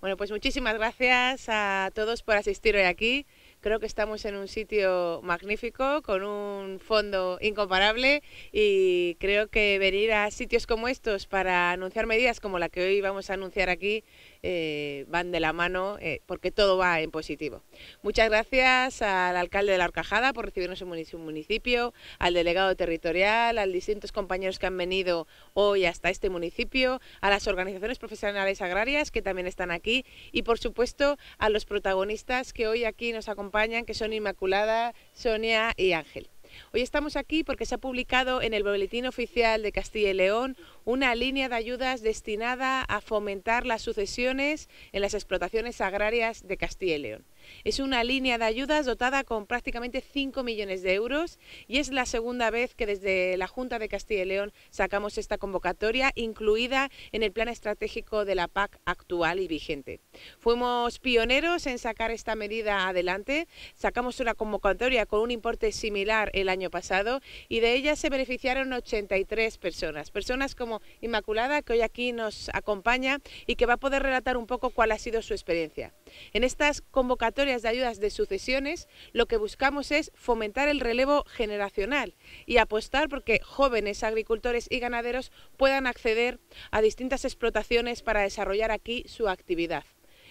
Bueno, pues muchísimas gracias a todos por asistir hoy aquí Creo que estamos en un sitio magnífico, con un fondo incomparable y creo que venir a sitios como estos para anunciar medidas como la que hoy vamos a anunciar aquí eh, van de la mano eh, porque todo va en positivo. Muchas gracias al alcalde de La Orcajada por recibirnos en su municipio, al delegado territorial, a los distintos compañeros que han venido hoy hasta este municipio, a las organizaciones profesionales agrarias que también están aquí y por supuesto a los protagonistas que hoy aquí nos acompañan que son Inmaculada, Sonia y Ángel. Hoy estamos aquí porque se ha publicado en el Boletín Oficial de Castilla y León una línea de ayudas destinada a fomentar las sucesiones en las explotaciones agrarias de Castilla y León. Es una línea de ayudas dotada con prácticamente 5 millones de euros y es la segunda vez que desde la Junta de Castilla y León sacamos esta convocatoria incluida en el plan estratégico de la PAC actual y vigente. Fuimos pioneros en sacar esta medida adelante, sacamos una convocatoria con un importe similar el año pasado y de ella se beneficiaron 83 personas, personas como Inmaculada que hoy aquí nos acompaña y que va a poder relatar un poco cuál ha sido su experiencia. En estas convocatorias de ayudas de sucesiones, lo que buscamos es fomentar el relevo generacional y apostar porque jóvenes agricultores y ganaderos puedan acceder a distintas explotaciones para desarrollar aquí su actividad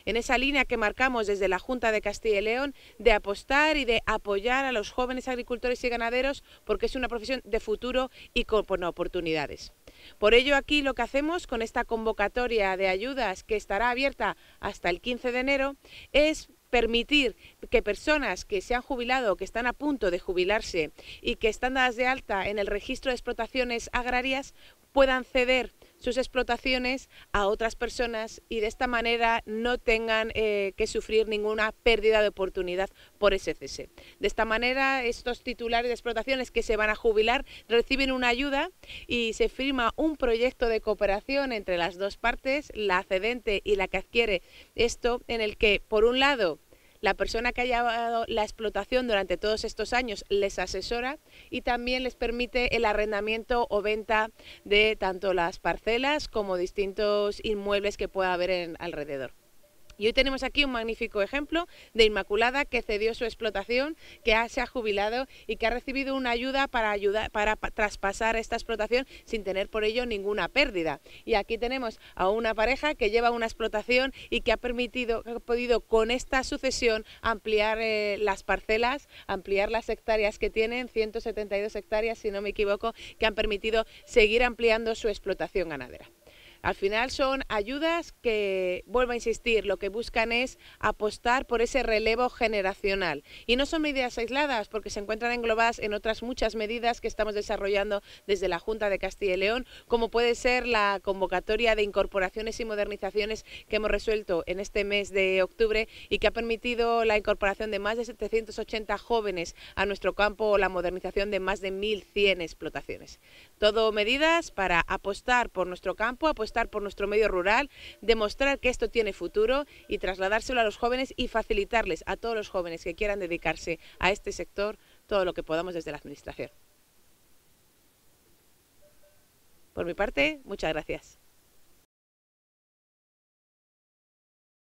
en esa línea que marcamos desde la Junta de Castilla y León de apostar y de apoyar a los jóvenes agricultores y ganaderos porque es una profesión de futuro y con oportunidades. Por ello aquí lo que hacemos con esta convocatoria de ayudas que estará abierta hasta el 15 de enero es permitir que personas que se han jubilado, que están a punto de jubilarse y que están dadas de alta en el registro de explotaciones agrarias puedan ceder sus explotaciones a otras personas y de esta manera no tengan eh, que sufrir ninguna pérdida de oportunidad por ese cese. De esta manera estos titulares de explotaciones que se van a jubilar reciben una ayuda y se firma un proyecto de cooperación entre las dos partes, la cedente y la que adquiere esto, en el que por un lado la persona que haya llevado la explotación durante todos estos años les asesora y también les permite el arrendamiento o venta de tanto las parcelas como distintos inmuebles que pueda haber alrededor. Y hoy tenemos aquí un magnífico ejemplo de Inmaculada que cedió su explotación, que se ha jubilado y que ha recibido una ayuda para, ayudar, para traspasar esta explotación sin tener por ello ninguna pérdida. Y aquí tenemos a una pareja que lleva una explotación y que ha permitido, ha podido con esta sucesión ampliar eh, las parcelas, ampliar las hectáreas que tienen, 172 hectáreas si no me equivoco, que han permitido seguir ampliando su explotación ganadera. Al final son ayudas que, vuelvo a insistir, lo que buscan es apostar por ese relevo generacional. Y no son medidas aisladas, porque se encuentran englobadas en otras muchas medidas que estamos desarrollando desde la Junta de Castilla y León, como puede ser la convocatoria de incorporaciones y modernizaciones que hemos resuelto en este mes de octubre y que ha permitido la incorporación de más de 780 jóvenes a nuestro campo o la modernización de más de 1.100 explotaciones. Todo medidas para apostar por nuestro campo, apostar estar por nuestro medio rural, demostrar que esto tiene futuro y trasladárselo a los jóvenes y facilitarles a todos los jóvenes que quieran dedicarse a este sector todo lo que podamos desde la Administración. Por mi parte, muchas gracias.